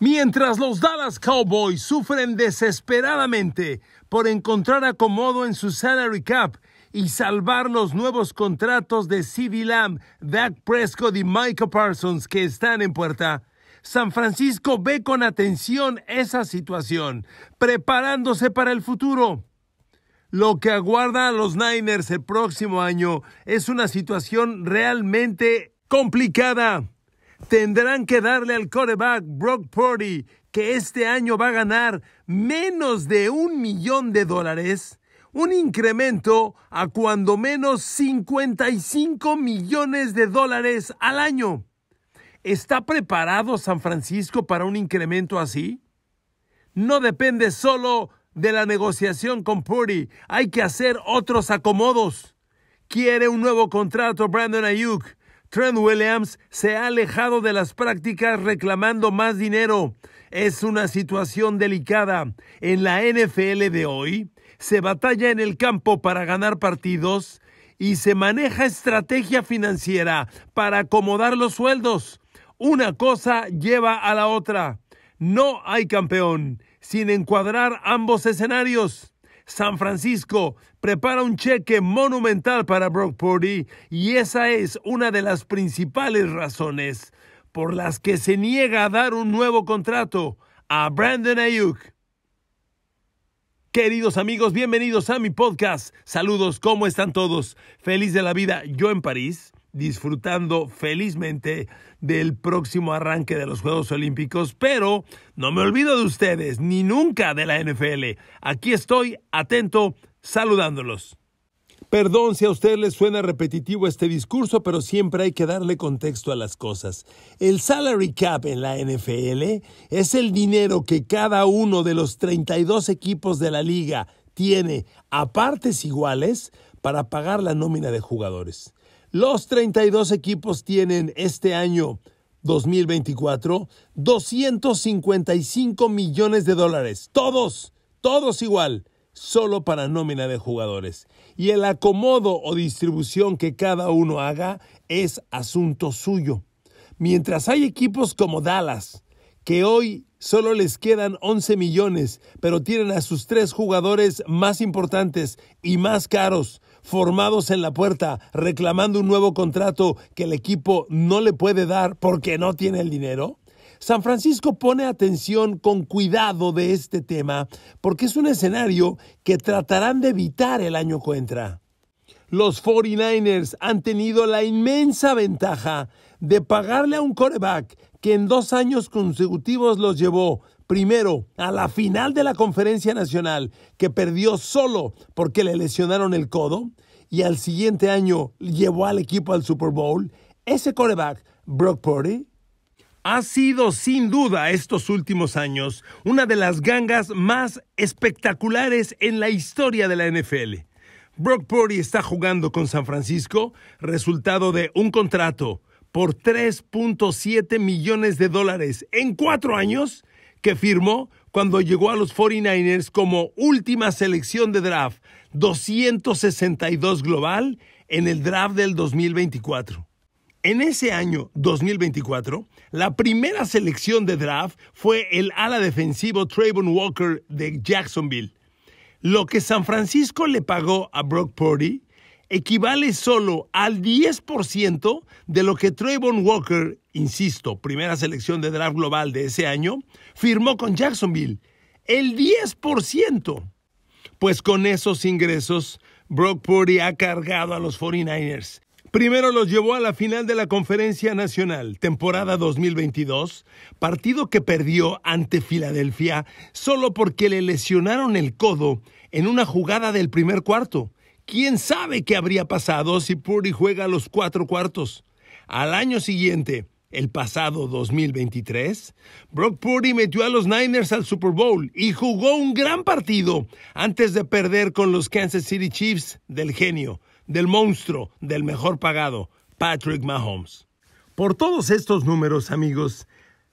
Mientras los Dallas Cowboys sufren desesperadamente por encontrar acomodo en su salary cap y salvar los nuevos contratos de Civil Lamb, Dak Prescott y Michael Parsons que están en puerta, San Francisco ve con atención esa situación, preparándose para el futuro. Lo que aguarda a los Niners el próximo año es una situación realmente complicada tendrán que darle al coreback Brock Purdy, que este año va a ganar menos de un millón de dólares, un incremento a cuando menos 55 millones de dólares al año. ¿Está preparado San Francisco para un incremento así? No depende solo de la negociación con Purdy, hay que hacer otros acomodos. Quiere un nuevo contrato Brandon Ayuk Trent Williams se ha alejado de las prácticas reclamando más dinero. Es una situación delicada. En la NFL de hoy se batalla en el campo para ganar partidos y se maneja estrategia financiera para acomodar los sueldos. Una cosa lleva a la otra. No hay campeón sin encuadrar ambos escenarios. San Francisco prepara un cheque monumental para Brock Purdy y esa es una de las principales razones por las que se niega a dar un nuevo contrato a Brandon Ayuk. Queridos amigos, bienvenidos a mi podcast. Saludos, ¿cómo están todos? Feliz de la vida, yo en París, disfrutando felizmente del próximo arranque de los Juegos Olímpicos, pero no me olvido de ustedes, ni nunca de la NFL. Aquí estoy, atento, saludándolos. Perdón si a usted le suena repetitivo este discurso, pero siempre hay que darle contexto a las cosas. El salary cap en la NFL es el dinero que cada uno de los 32 equipos de la liga tiene a partes iguales para pagar la nómina de jugadores. Los 32 equipos tienen este año 2024 255 millones de dólares. Todos, todos igual solo para nómina de jugadores. Y el acomodo o distribución que cada uno haga es asunto suyo. Mientras hay equipos como Dallas, que hoy solo les quedan 11 millones, pero tienen a sus tres jugadores más importantes y más caros formados en la puerta, reclamando un nuevo contrato que el equipo no le puede dar porque no tiene el dinero? San Francisco pone atención con cuidado de este tema porque es un escenario que tratarán de evitar el año que entra. Los 49ers han tenido la inmensa ventaja de pagarle a un coreback que en dos años consecutivos los llevó primero a la final de la conferencia nacional, que perdió solo porque le lesionaron el codo, y al siguiente año llevó al equipo al Super Bowl, ese coreback, Brock Purdy, ha sido sin duda estos últimos años una de las gangas más espectaculares en la historia de la NFL. Brock Purdy está jugando con San Francisco, resultado de un contrato por 3.7 millones de dólares en cuatro años que firmó cuando llegó a los 49ers como última selección de draft 262 global en el draft del 2024. En ese año 2024, la primera selección de draft fue el ala defensivo Trayvon Walker de Jacksonville. Lo que San Francisco le pagó a Brock Purdy equivale solo al 10% de lo que Trayvon Walker, insisto, primera selección de draft global de ese año, firmó con Jacksonville. El 10%. Pues con esos ingresos, Brock Purdy ha cargado a los 49ers Primero los llevó a la final de la Conferencia Nacional, temporada 2022, partido que perdió ante Filadelfia solo porque le lesionaron el codo en una jugada del primer cuarto. ¿Quién sabe qué habría pasado si Purdy juega los cuatro cuartos? Al año siguiente, el pasado 2023, Brock Purdy metió a los Niners al Super Bowl y jugó un gran partido antes de perder con los Kansas City Chiefs del genio del monstruo, del mejor pagado, Patrick Mahomes. Por todos estos números, amigos,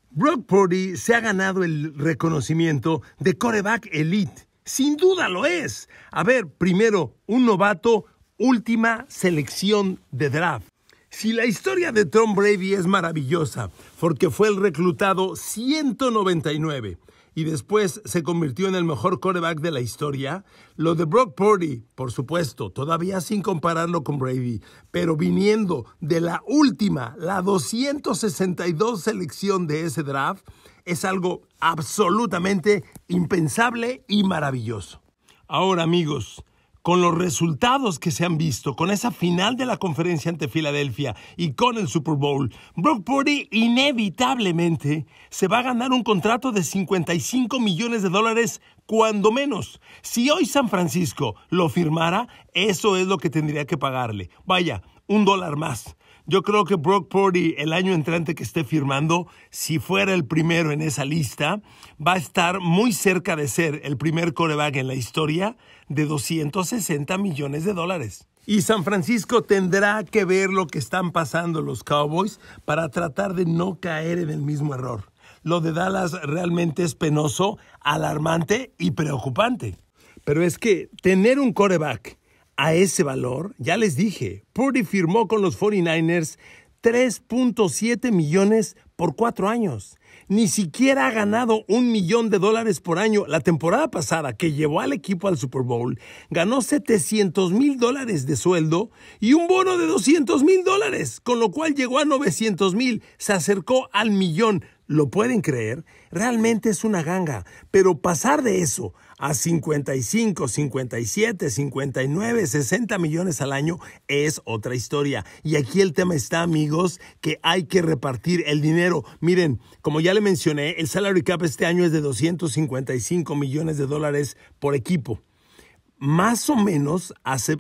Brock Purdy se ha ganado el reconocimiento de coreback elite. Sin duda lo es. A ver, primero, un novato, última selección de draft. Si la historia de Tom Brady es maravillosa, porque fue el reclutado 199, y después se convirtió en el mejor coreback de la historia. Lo de Brock Purdy, por supuesto, todavía sin compararlo con Brady, pero viniendo de la última, la 262 selección de ese draft, es algo absolutamente impensable y maravilloso. Ahora amigos, con los resultados que se han visto, con esa final de la conferencia ante Filadelfia y con el Super Bowl, Brock Purdy inevitablemente se va a ganar un contrato de 55 millones de dólares cuando menos. Si hoy San Francisco lo firmara, eso es lo que tendría que pagarle. Vaya, un dólar más. Yo creo que Brock Purdy, el año entrante que esté firmando, si fuera el primero en esa lista, va a estar muy cerca de ser el primer coreback en la historia de 260 millones de dólares. Y San Francisco tendrá que ver lo que están pasando los Cowboys para tratar de no caer en el mismo error. Lo de Dallas realmente es penoso, alarmante y preocupante. Pero es que tener un coreback a ese valor, ya les dije, Purdy firmó con los 49ers 3.7 millones por cuatro años. Ni siquiera ha ganado un millón de dólares por año. La temporada pasada, que llevó al equipo al Super Bowl, ganó 700 mil dólares de sueldo y un bono de 200 mil dólares, con lo cual llegó a 900 mil. Se acercó al millón. ¿Lo pueden creer? Realmente es una ganga. Pero pasar de eso a 55, 57, 59, 60 millones al año es otra historia. Y aquí el tema está, amigos, que hay que repartir el dinero. Miren, como ya le mencioné, el salary cap este año es de 255 millones de dólares por equipo más o menos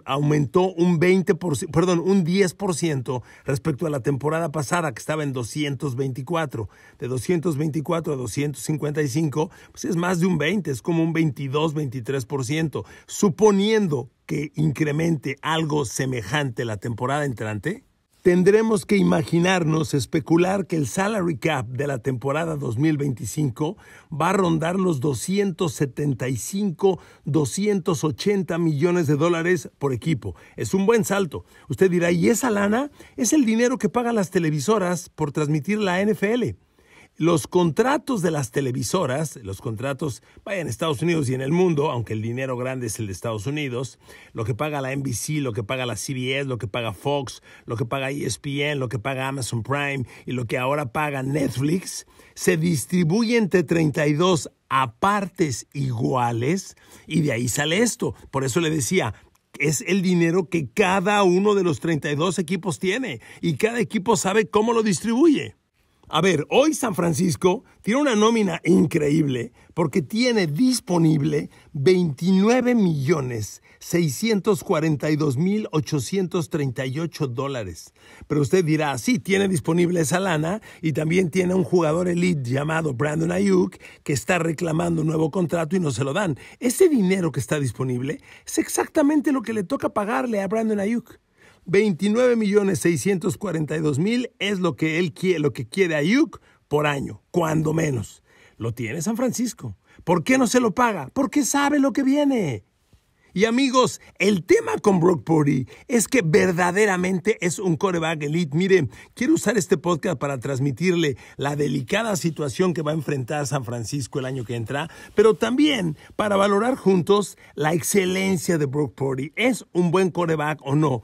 aumentó un 20%, perdón, un 10% respecto a la temporada pasada que estaba en 224. De 224 a 255, pues es más de un 20, es como un 22, 23%, suponiendo que incremente algo semejante la temporada entrante tendremos que imaginarnos, especular que el salary cap de la temporada 2025 va a rondar los 275, 280 millones de dólares por equipo. Es un buen salto. Usted dirá, ¿y esa lana? Es el dinero que pagan las televisoras por transmitir la NFL los contratos de las televisoras, los contratos, vaya en Estados Unidos y en el mundo, aunque el dinero grande es el de Estados Unidos, lo que paga la NBC, lo que paga la CBS, lo que paga Fox, lo que paga ESPN, lo que paga Amazon Prime y lo que ahora paga Netflix, se distribuye entre 32 a partes iguales y de ahí sale esto. Por eso le decía, es el dinero que cada uno de los 32 equipos tiene y cada equipo sabe cómo lo distribuye. A ver, hoy San Francisco tiene una nómina increíble porque tiene disponible 29 millones 642 mil 838 dólares. Pero usted dirá, sí, tiene disponible esa lana y también tiene un jugador elite llamado Brandon Ayuk que está reclamando un nuevo contrato y no se lo dan. Ese dinero que está disponible es exactamente lo que le toca pagarle a Brandon Ayuk. 29.642.000 es lo que él quiere, lo que quiere Ayuk por año, cuando menos. Lo tiene San Francisco. ¿Por qué no se lo paga? Porque sabe lo que viene. Y amigos, el tema con Brock Purdy es que verdaderamente es un coreback elite. Miren, quiero usar este podcast para transmitirle la delicada situación que va a enfrentar San Francisco el año que entra, pero también para valorar juntos la excelencia de Brock Purdy. ¿Es un buen coreback o no?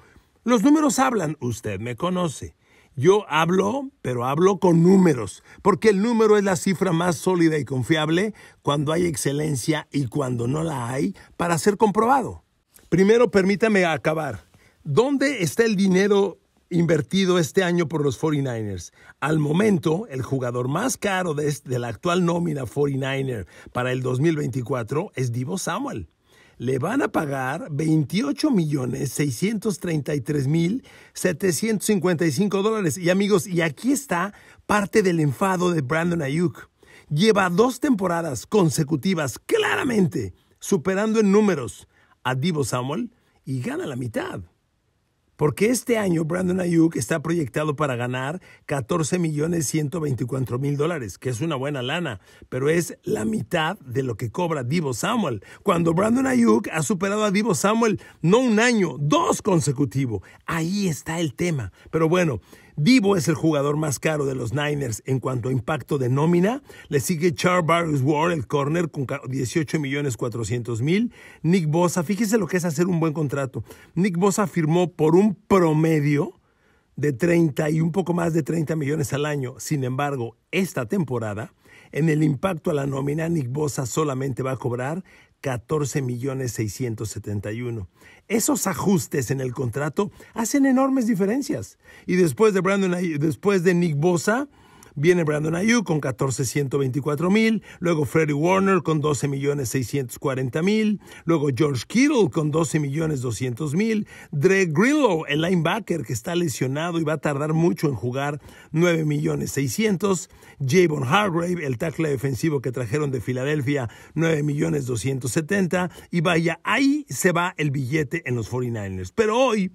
Los números hablan, usted me conoce. Yo hablo, pero hablo con números, porque el número es la cifra más sólida y confiable cuando hay excelencia y cuando no la hay para ser comprobado. Primero, permítame acabar. ¿Dónde está el dinero invertido este año por los 49ers. Al momento, el jugador más caro de, la actual nómina 49er para el 2024 es Divo Samuel le van a pagar $28,633,755. millones dólares. Y amigos, y aquí está parte del enfado de Brandon Ayuk. Lleva dos temporadas consecutivas, claramente, superando en números a Divo Samuel y gana la mitad porque este año Brandon Ayuk está proyectado para ganar 14 millones 124 mil dólares, que es una buena lana, pero es la mitad de lo que cobra Divo Samuel. Cuando Brandon Ayuk ha superado a Divo Samuel no un año, dos consecutivos. Ahí está el tema. Pero bueno, Divo es el jugador más caro de los Niners en cuanto a impacto de nómina. Le sigue Char Barris Ward, el corner, con 18 millones 400 mil. Nick Bosa, fíjese lo que es hacer un buen contrato. Nick Bosa firmó por un promedio de 30 y un poco más de 30 millones al año. Sin embargo, esta temporada, en el impacto a la nómina, Nick Bosa solamente va a cobrar 14 millones 671. Esos ajustes en el contrato hacen enormes diferencias. Y después de Brandon, después de Nick Bosa, Viene Brandon Ayuk con 14.124 mil, luego Freddie Warner con 12.640.000, mil, luego George Kittle con 12.200.000, mil, Dre Grillo, el linebacker que está lesionado y va a tardar mucho en jugar, 9.600.000, Javon Hargrave, el tackle defensivo que trajeron de Filadelfia, 9.270.000 y vaya, ahí se va el billete en los 49ers. Pero hoy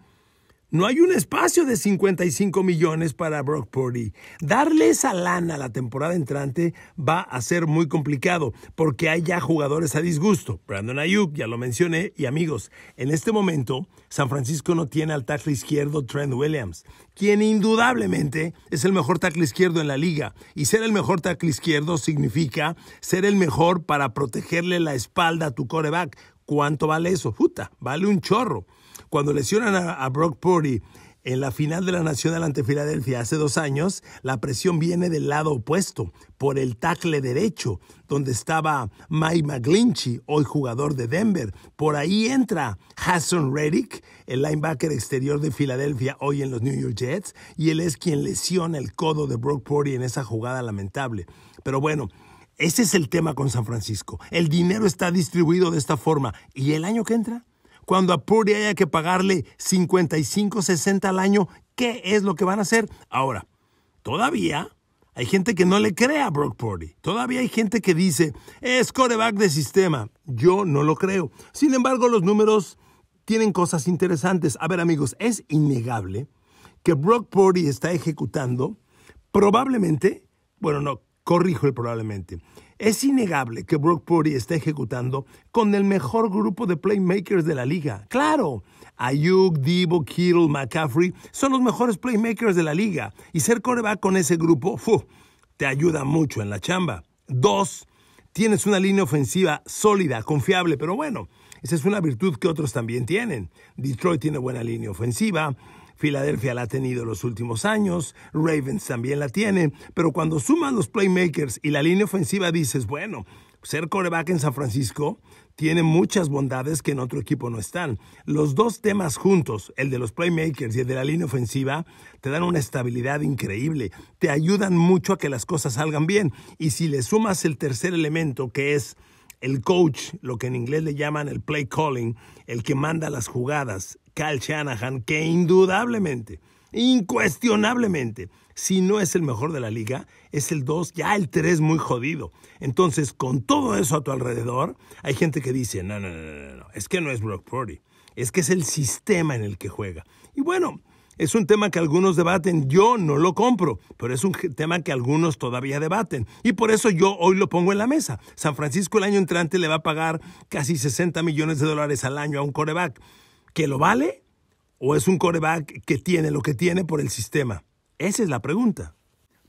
no hay un espacio de 55 millones para Brock Purdy. Darle esa lana la temporada entrante va a ser muy complicado porque hay ya jugadores a disgusto. Brandon Ayuk, ya lo mencioné, y amigos, en este momento San Francisco no tiene al tackle izquierdo Trent Williams, quien indudablemente es el mejor tackle izquierdo en la liga. Y ser el mejor tackle izquierdo significa ser el mejor para protegerle la espalda a tu coreback. ¿Cuánto vale eso? Puta, vale un chorro. Cuando lesionan a, Brock Purdy en la final de la Nacional ante Filadelfia hace dos años, la presión viene del lado opuesto, por el tackle derecho, donde estaba Mike McGlinchey, hoy jugador de Denver. Por ahí entra Hassan Reddick, el linebacker exterior de Filadelfia, hoy en los New York Jets, y él es quien lesiona el codo de Brock Purdy en esa jugada lamentable. Pero bueno, ese es el tema con San Francisco. El dinero está distribuido de esta forma. ¿Y el año que entra? Cuando a Purdy haya que pagarle 55, 60 al año, ¿qué es lo que van a hacer? Ahora, todavía hay gente que no le cree a Brock Purdy. Todavía hay gente que dice, es coreback de sistema. Yo no lo creo. Sin embargo, los números tienen cosas interesantes. A ver, amigos, es innegable que Brock Purdy está ejecutando probablemente, bueno, no, corrijo el probablemente, es innegable que Brock Purdy está ejecutando con el mejor grupo de playmakers de la liga. Claro, Ayuk, Debo, Kittle, McCaffrey son los mejores playmakers de la liga y ser coreback con ese grupo te ayuda mucho en la chamba. Dos, tienes una línea ofensiva sólida, confiable, pero bueno, esa es una virtud que otros también tienen. Detroit tiene buena línea ofensiva. Filadelfia la ha tenido los últimos años, Ravens también la tiene, pero cuando sumas los playmakers y la línea ofensiva dices, bueno, ser coreback en San Francisco tiene muchas bondades que en otro equipo no están. Los dos temas juntos, el de los playmakers y el de la línea ofensiva, te dan una estabilidad increíble, te ayudan mucho a que las cosas salgan bien. Y si le sumas el tercer elemento, que es el coach, lo que en inglés le llaman el play calling, el que manda las jugadas, Cal Shanahan, que indudablemente, incuestionablemente, si no es el mejor de la liga, es el 2, ya el 3 muy jodido. Entonces, con todo eso a tu alrededor, hay gente que dice, no, no, no, no, no es que no es Brock Purdy, es que es el sistema en el que juega. Y bueno, es un tema que algunos debaten, yo no lo compro, pero es un tema que algunos todavía debaten. Y por eso yo hoy lo pongo en la mesa. San Francisco el año entrante le va a pagar casi 60 millones de dólares al año a un coreback que lo vale o es un coreback que tiene lo que tiene por el sistema? Esa es la pregunta.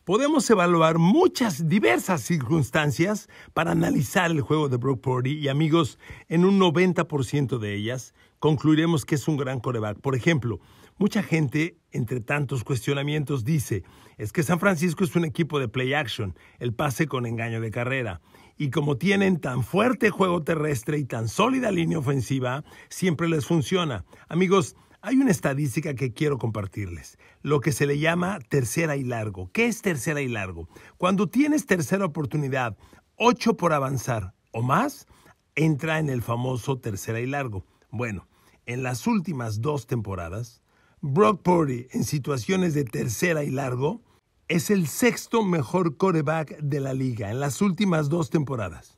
Podemos evaluar muchas diversas circunstancias para analizar el juego de Brock Purdy y amigos, en un 90% de ellas concluiremos que es un gran coreback. Por ejemplo, mucha gente, entre tantos cuestionamientos, dice, es que San Francisco es un equipo de play action, el pase con engaño de carrera y como tienen tan fuerte juego terrestre y tan sólida línea ofensiva, siempre les funciona. Amigos, hay una estadística que quiero compartirles, lo que se le llama tercera y largo. ¿Qué es tercera y largo? Cuando tienes tercera oportunidad, ocho por avanzar o más, entra en el famoso tercera y largo. Bueno, en las últimas dos temporadas, Brock Purdy en situaciones de tercera y largo es el sexto mejor coreback de la liga en las últimas dos temporadas.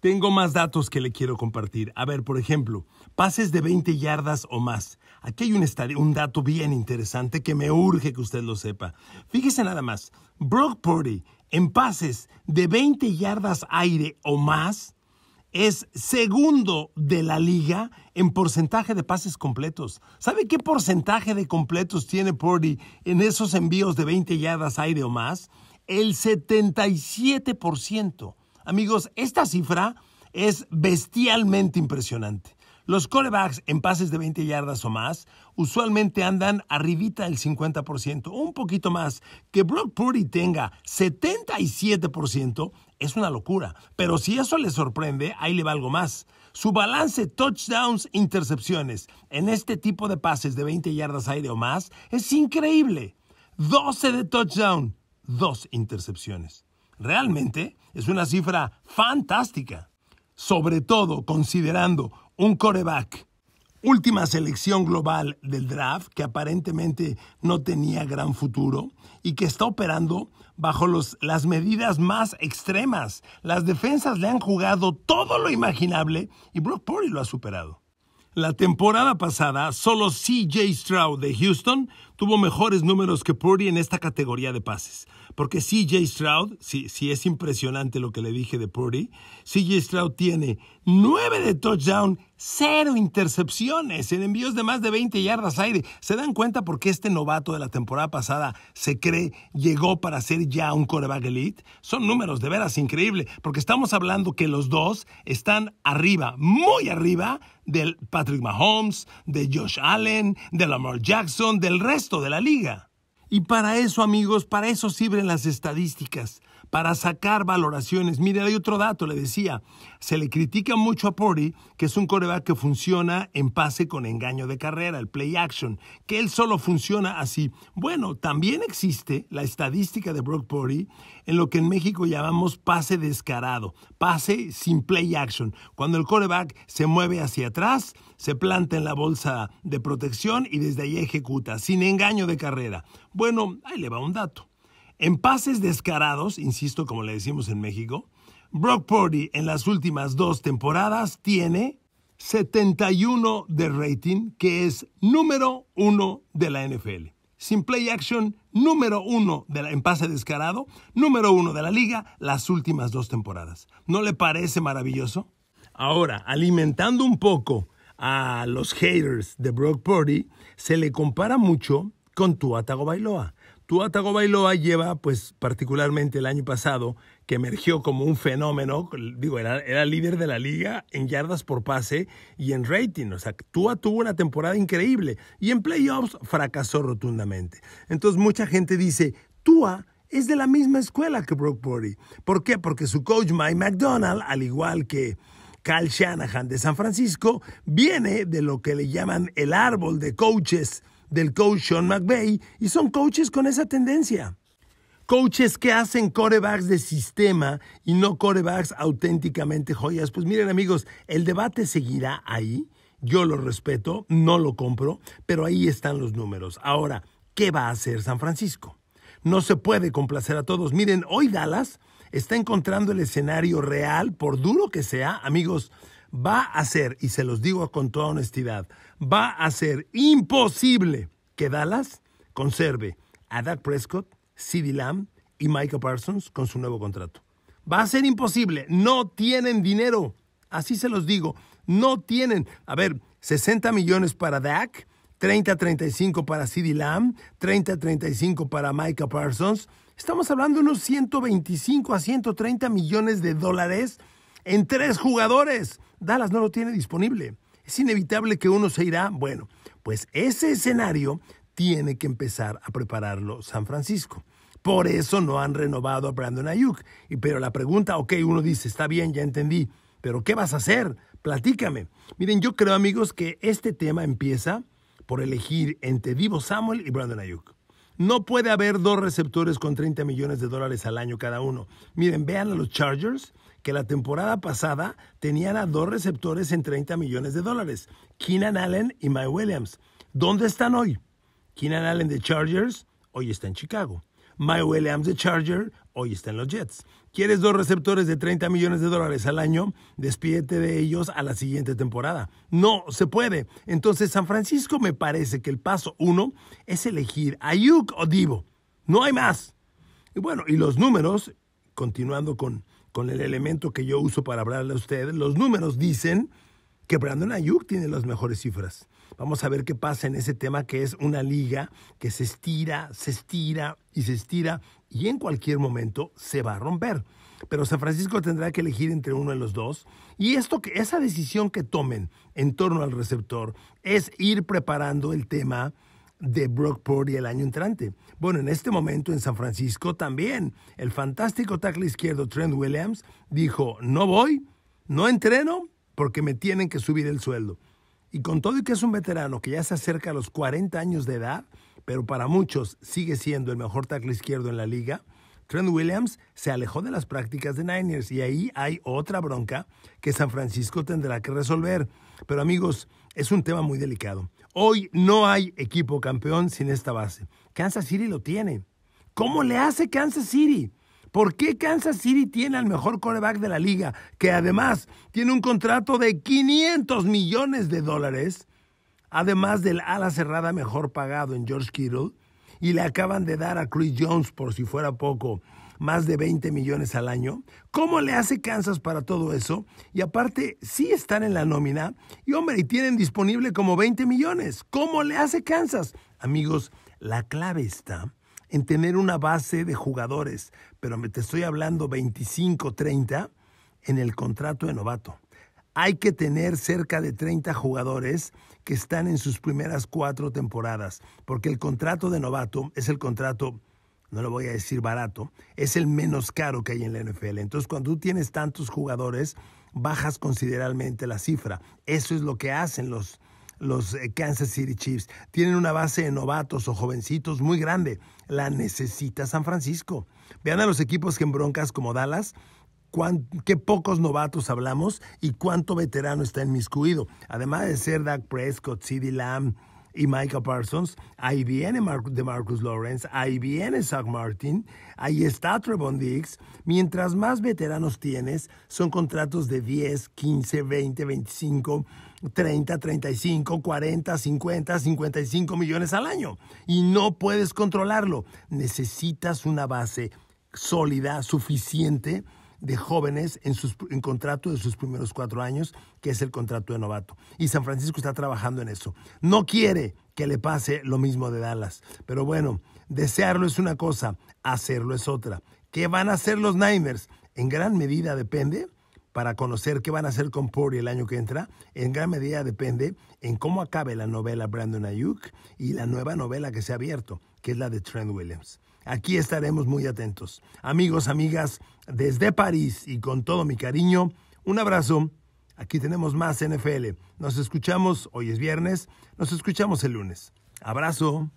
Tengo más datos que le quiero compartir. A ver, por ejemplo, pases de 20 yardas o más. Aquí hay un, un dato bien interesante que me urge que usted lo sepa. Fíjese nada más, Brock Purdy en pases de 20 yardas aire o más es segundo de la liga en porcentaje de pases completos. ¿Sabe qué porcentaje de completos tiene Purdy en esos envíos de 20 yardas aire o más? El 77%. Amigos, esta cifra es bestialmente impresionante. Los corebacks en pases de 20 yardas o más usualmente andan arribita del 50%, un poquito más. Que Brock Purdy tenga 77% es una locura, pero si eso le sorprende, ahí le va algo más. Su balance touchdowns, intercepciones en este tipo de pases de 20 yardas aire o más es increíble. 12 de touchdown, 2 intercepciones. Realmente es una cifra fantástica, sobre todo considerando un coreback. Última selección global del draft que aparentemente no tenía gran futuro y que está operando bajo las medidas más extremas. Las defensas le han jugado todo lo imaginable y Brock Purdy lo ha superado. La temporada pasada, solo CJ Stroud de Houston tuvo mejores números que Purdy en esta categoría de pases. Porque CJ Stroud, si, es impresionante lo que le dije de Purdy, CJ Stroud tiene 9 de touchdown, 0 intercepciones en envíos de más de 20 yardas aire. ¿Se dan cuenta por qué este novato de la temporada pasada se cree llegó para ser ya un coreback elite? Son números de veras increíbles, porque estamos hablando que los dos están arriba, muy arriba, del Patrick Mahomes, de Josh Allen, de Lamar Jackson, del resto de la liga. Y para eso, amigos, para eso sirven las estadísticas para sacar valoraciones. Mire, hay otro dato, le decía, se le critica mucho a Pori, que es un coreback que funciona en pase con engaño de carrera, el play action, que él solo funciona así. Bueno, también existe la estadística de Brock Pori en lo que en México llamamos pase descarado, pase sin play action, cuando el coreback se mueve hacia atrás, se planta en la bolsa de protección y desde ahí ejecuta, sin engaño de carrera. Bueno, ahí le va un dato. En pases descarados, insisto, como le decimos en México, Brock Purdy en las últimas dos temporadas tiene 71 de rating, que es número uno de la NFL. Sin play action, número uno de en pase descarado, número uno de la liga las últimas dos temporadas. ¿No le parece maravilloso? Ahora, alimentando un poco a los haters de Brock Purdy, se le compara mucho con Tuatago Bailoa. Tua Tagovailoa lleva, pues particularmente el año pasado, que emergió como un fenómeno, digo, era, líder de la liga en yardas por pase y en rating, o sea, Tua tuvo una temporada increíble y en playoffs fracasó rotundamente. Entonces mucha gente dice, Tua es de la misma escuela que Brock Purdy. ¿Por qué? Porque su coach Mike McDonald, al igual que... Cal Shanahan de San Francisco viene de lo que le llaman el árbol de coaches del coach Sean McVay y son coaches con esa tendencia. Coaches que hacen corebacks de sistema y no corebacks auténticamente joyas. Pues miren amigos, el debate seguirá ahí. Yo lo respeto, no lo compro, pero ahí están los números. Ahora, ¿qué va a hacer San Francisco? No se puede complacer a todos. Miren, hoy Dallas está encontrando el escenario real, por duro que sea, amigos, va a ser, y se los digo con toda honestidad, va a ser imposible que Dallas conserve a Dak Prescott, CeeDee Lamb y Micah Parsons con su nuevo contrato. Va a ser imposible. No tienen dinero. Así se los digo. No tienen. A ver, 60 millones para Dak, 30-35 para CeeDee Lamb, 30-35 para Micah Parsons. Estamos hablando de unos 125 a 130 millones de dólares en tres jugadores. Dallas no lo tiene disponible. ¿Es inevitable que uno se irá? Bueno, pues ese escenario tiene que empezar a prepararlo San Francisco. Por eso no han renovado a Brandon Ayuk. Pero la pregunta, ok, uno dice, está bien, ya entendí, pero ¿qué vas a hacer? Platícame. Miren, yo creo, amigos, que este tema empieza por elegir entre Divo Samuel y Brandon Ayuk. No puede haber dos receptores con 30 millones de dólares al año cada uno. Miren, vean a los Chargers que la temporada pasada tenían a dos receptores en 30 millones de dólares, Keenan Allen y Mike Williams. ¿Dónde están hoy? Keenan Allen de Chargers hoy está en Chicago. Mike Williams de Charger hoy está en los Jets. ¿Quieres dos receptores de 30 millones de dólares al año? Despídete de ellos a la siguiente temporada. No se puede. Entonces, San Francisco me parece que el paso uno es elegir a Yuk o Divo. No hay más. Y bueno, y los números, continuando con con el elemento que yo uso para hablarle a usted, los números dicen que Brandon Ayuk tiene las mejores cifras. Vamos a ver qué pasa en ese tema que es una liga que se estira, se estira y se estira y en cualquier momento se va a romper. Pero San Francisco tendrá que elegir entre uno de los dos y esto que esa decisión que tomen en torno al receptor es ir preparando el tema de Brockport y el año entrante. Bueno, en este momento en San Francisco también. El fantástico tackle izquierdo Trent Williams dijo, no voy, no entreno porque me tienen que subir el sueldo. Y con todo y que es un veterano que ya se acerca a los 40 años de edad, pero para muchos sigue siendo el mejor tackle izquierdo en la liga, Trent Williams se alejó de las prácticas de Niners y ahí hay otra bronca que San Francisco tendrá que resolver. Pero amigos, es un tema muy delicado. Hoy no hay equipo campeón sin esta base. Kansas City lo tiene. ¿Cómo le hace Kansas City? ¿Por qué Kansas City tiene al mejor coreback de la liga, que además tiene un contrato de 500 millones de dólares, además del ala cerrada mejor pagado en George Kittle, y le acaban de dar a Chris Jones por si fuera poco más de 20 millones al año. ¿Cómo le hace Kansas para todo eso? Y aparte, sí están en la nómina y hombre, y tienen disponible como 20 millones. ¿Cómo le hace Kansas? Amigos, la clave está en tener una base de jugadores, pero te estoy hablando 25, 30 en el contrato de novato hay que tener cerca de 30 jugadores que están en sus primeras cuatro temporadas, porque el contrato de novato es el contrato no lo voy a decir barato, es el menos caro que hay en la NFL. Entonces, cuando tú tienes tantos jugadores, bajas considerablemente la cifra. Eso es lo que hacen los, los eh, Kansas City Chiefs. Tienen una base de novatos o jovencitos muy grande. La necesita San Francisco. Vean a los equipos que en broncas como Dallas, qué pocos novatos hablamos y cuánto veterano está en inmiscuido. Además de ser Dak Prescott, CeeDee Lamb, y Micah Parsons, ahí viene de Marcus Lawrence, ahí viene Zach Martin, ahí está Trevon Diggs. Mientras más veteranos tienes, son contratos de 10, 15, 20, 25, 30, 35, 40, 50, 55 millones al año. Y no puedes controlarlo. Necesitas una base sólida, suficiente de jóvenes en, sus, en contrato de sus primeros cuatro años, que es el contrato de novato. Y San Francisco está trabajando en eso. No quiere que le pase lo mismo de Dallas. Pero bueno, desearlo es una cosa, hacerlo es otra. ¿Qué van a hacer los Niners? En gran medida depende para conocer qué van a hacer con Purdy el año que entra, en gran medida depende en cómo acabe la novela Brandon Ayuk y la nueva novela que se ha abierto, que es la de Trent Williams. Aquí estaremos muy atentos. Amigos, amigas, desde París y con todo mi cariño, un abrazo. Aquí tenemos más NFL. Nos escuchamos, hoy es viernes, nos escuchamos el lunes. Abrazo.